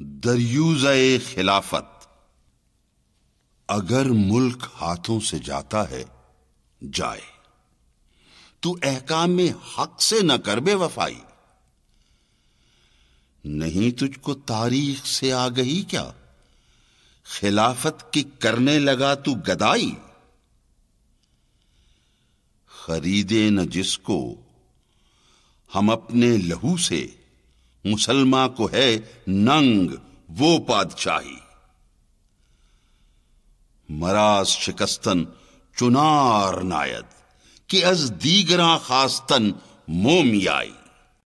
دریوزہ خلافت اگر ملک ہاتھوں سے جاتا ہے جائے تو احکام میں حق سے نہ کر بے وفائی نہیں تجھ کو تاریخ سے آ گئی کیا خلافت کی کرنے لگا تو گدائی خریدے نہ جس کو ہم اپنے لہو سے مسلمہ کو ہے ننگ وہ پادشاہی مراز شکستن چنار نایت کہ از دیگراں خاستن مومیائی